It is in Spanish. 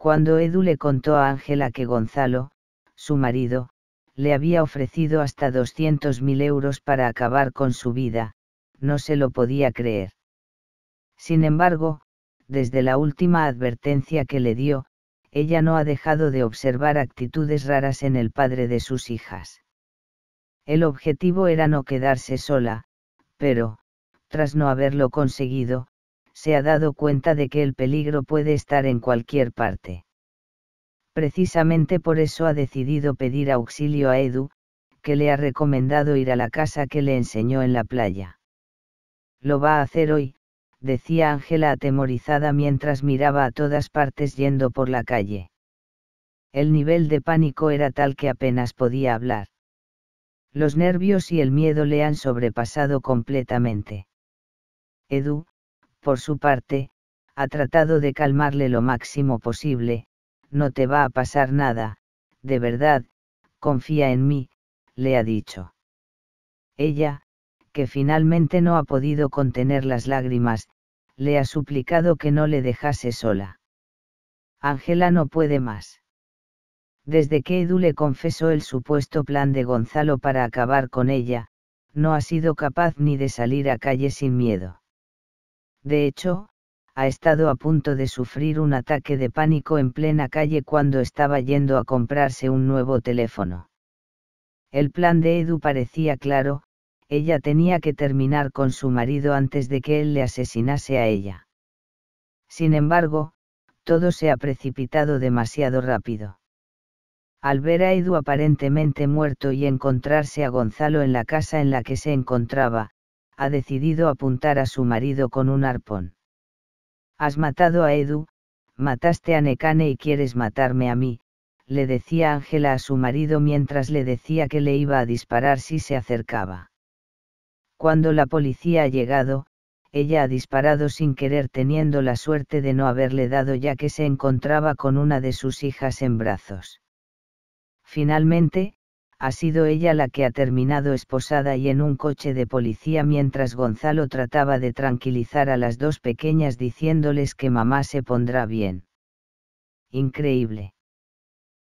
Cuando Edu le contó a Ángela que Gonzalo, su marido, le había ofrecido hasta 200.000 euros para acabar con su vida, no se lo podía creer. Sin embargo, desde la última advertencia que le dio, ella no ha dejado de observar actitudes raras en el padre de sus hijas. El objetivo era no quedarse sola, pero, tras no haberlo conseguido, se ha dado cuenta de que el peligro puede estar en cualquier parte. Precisamente por eso ha decidido pedir auxilio a Edu, que le ha recomendado ir a la casa que le enseñó en la playa. Lo va a hacer hoy, decía Ángela atemorizada mientras miraba a todas partes yendo por la calle. El nivel de pánico era tal que apenas podía hablar. Los nervios y el miedo le han sobrepasado completamente. Edu, por su parte, ha tratado de calmarle lo máximo posible, no te va a pasar nada, de verdad, confía en mí, le ha dicho. Ella, que finalmente no ha podido contener las lágrimas, le ha suplicado que no le dejase sola. Ángela no puede más. Desde que Edu le confesó el supuesto plan de Gonzalo para acabar con ella, no ha sido capaz ni de salir a calle sin miedo. De hecho, ha estado a punto de sufrir un ataque de pánico en plena calle cuando estaba yendo a comprarse un nuevo teléfono. El plan de Edu parecía claro, ella tenía que terminar con su marido antes de que él le asesinase a ella. Sin embargo, todo se ha precipitado demasiado rápido. Al ver a Edu aparentemente muerto y encontrarse a Gonzalo en la casa en la que se encontraba, ha decidido apuntar a su marido con un arpón. Has matado a Edu, mataste a Nekane y quieres matarme a mí, le decía Ángela a su marido mientras le decía que le iba a disparar si se acercaba. Cuando la policía ha llegado, ella ha disparado sin querer teniendo la suerte de no haberle dado ya que se encontraba con una de sus hijas en brazos. Finalmente, ha sido ella la que ha terminado esposada y en un coche de policía mientras Gonzalo trataba de tranquilizar a las dos pequeñas diciéndoles que mamá se pondrá bien. Increíble.